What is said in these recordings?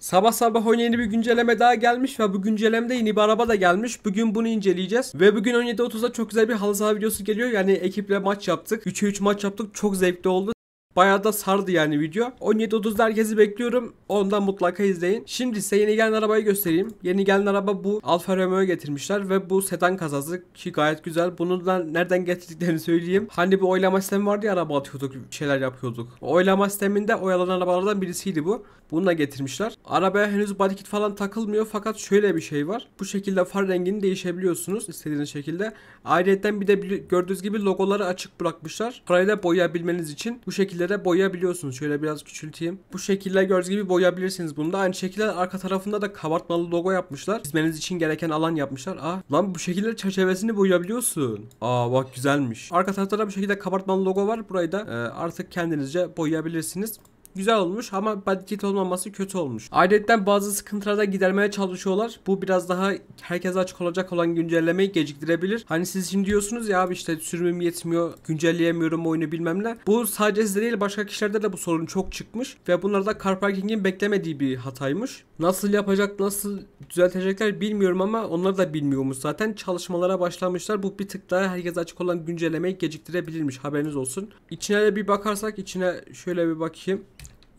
Sabah sabah yeni bir güncelleme daha gelmiş ve bu güncellemede yeni bir araba da gelmiş. Bugün bunu inceleyeceğiz. Ve bugün 17.30'da çok güzel bir halı saha videosu geliyor. Yani ekiple maç yaptık. 3'e 3 maç yaptık. Çok zevkli oldu. Bayağı da sardı yani video. 17.30'da herkesi bekliyorum. Ondan mutlaka izleyin. Şimdi size yeni gelen arabayı göstereyim. Yeni gelen araba bu. Alfa Romeo getirmişler ve bu sedan kazası ki gayet güzel. Bunu da nereden getirdiklerini söyleyeyim. Hani bir oylama sistemi vardı ya araba atıyorduk, şeyler yapıyorduk. oylama sisteminde oyalanan arabalardan birisiydi bu. Bunu da getirmişler. Arabaya henüz body kit falan takılmıyor fakat şöyle bir şey var. Bu şekilde far rengini değişebiliyorsunuz istediğiniz şekilde. Ayrıca bir de gördüğünüz gibi logoları açık bırakmışlar. Parayla boyayabilmeniz için bu şekilde şekillere boyayabiliyorsunuz. Şöyle biraz küçülteyim. Bu şekiller gördüğünüz gibi boyayabilirsiniz bunu da. Aynı şekilde arka tarafında da kabartmalı logo yapmışlar. Çizmeniz için gereken alan yapmışlar. Ah lan bu şekiller çerçevesini boyayabiliyorsun. Aa bak güzelmiş. Arka tarafta da bu şekilde kabartmalı logo var. Burayı da e, artık kendinizce boyayabilirsiniz güzel olmuş ama budget olmaması kötü olmuş. Ayrıca bazı sıkıntıları da gidermeye çalışıyorlar. Bu biraz daha herkese açık olacak olan güncellemeyi geciktirebilir. Hani siz şimdi diyorsunuz ya abi işte sürümüm yetmiyor, güncelleyemiyorum oyunu bilmem ne. Bu sadece size değil başka kişilerde de bu sorun çok çıkmış ve bunlar da car parking'in beklemediği bir hataymış. Nasıl yapacak, nasıl düzeltecekler bilmiyorum ama onlar da bilmiyormuş zaten. Çalışmalara başlamışlar. Bu bir tık daha herkese açık olan güncellemeyi geciktirebilirmiş. Haberiniz olsun. İçine de bir bakarsak içine şöyle bir bakayım.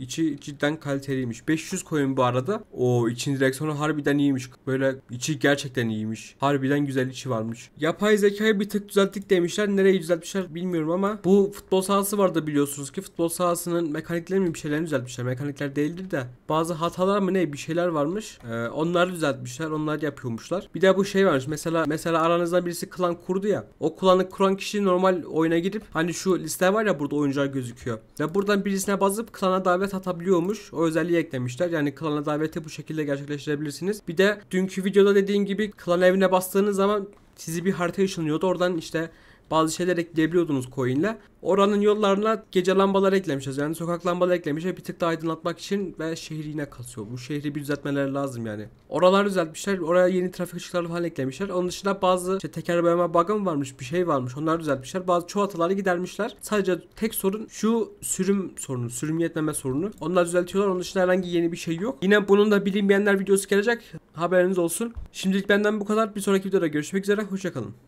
İçi cidden kaliteliymiş. 500 coin bu arada. O için direksiyonu harbiden iyiymiş. Böyle içi gerçekten iyiymiş. Harbiden güzel içi varmış. Yapay zekayı bir tık düzelttik demişler. nereyi düzeltmişler bilmiyorum ama bu futbol sahası vardı biliyorsunuz ki futbol sahasının mekanikleri mi bir şeyler düzeltmişler. Mekanikler değildir de bazı hatalar mı ne bir şeyler varmış. Ee, onları düzeltmişler. Onlar yapıyormuşlar. Bir de bu şey varmış. Mesela mesela aranızda birisi klan kurdu ya. O klanı kuran kişi normal oyuna girip hani şu liste var ya burada oyuncular gözüküyor. Ve buradan birisine basıp klana davet davet atabiliyormuş. O özelliği eklemişler. Yani klana daveti bu şekilde gerçekleştirebilirsiniz. Bir de dünkü videoda dediğim gibi klan evine bastığınız zaman sizi bir harita ışınlıyordu. Oradan işte bazı şeyler ekleyebiliyordunuz coin'le. Oranın yollarına gece lambaları eklemişiz. Yani sokak lambaları eklemişiz bir tık daha aydınlatmak için ve şehri yine kasıyor. Bu şehri bir düzeltmeler lazım yani. Oralar düzeltmişler. Oraya yeni trafik ışıkları falan eklemişler. Onun dışında bazı işte teker boyama bug'ı mı varmış bir şey varmış. Onlar düzeltmişler. Bazı çoğu hataları gidermişler. Sadece tek sorun şu sürüm sorunu. Sürüm yetmeme sorunu. Onlar düzeltiyorlar. Onun dışında herhangi yeni bir şey yok. Yine bunun da bilinmeyenler videosu gelecek. Haberiniz olsun. Şimdilik benden bu kadar. Bir sonraki videoda görüşmek üzere. Hoşçakalın.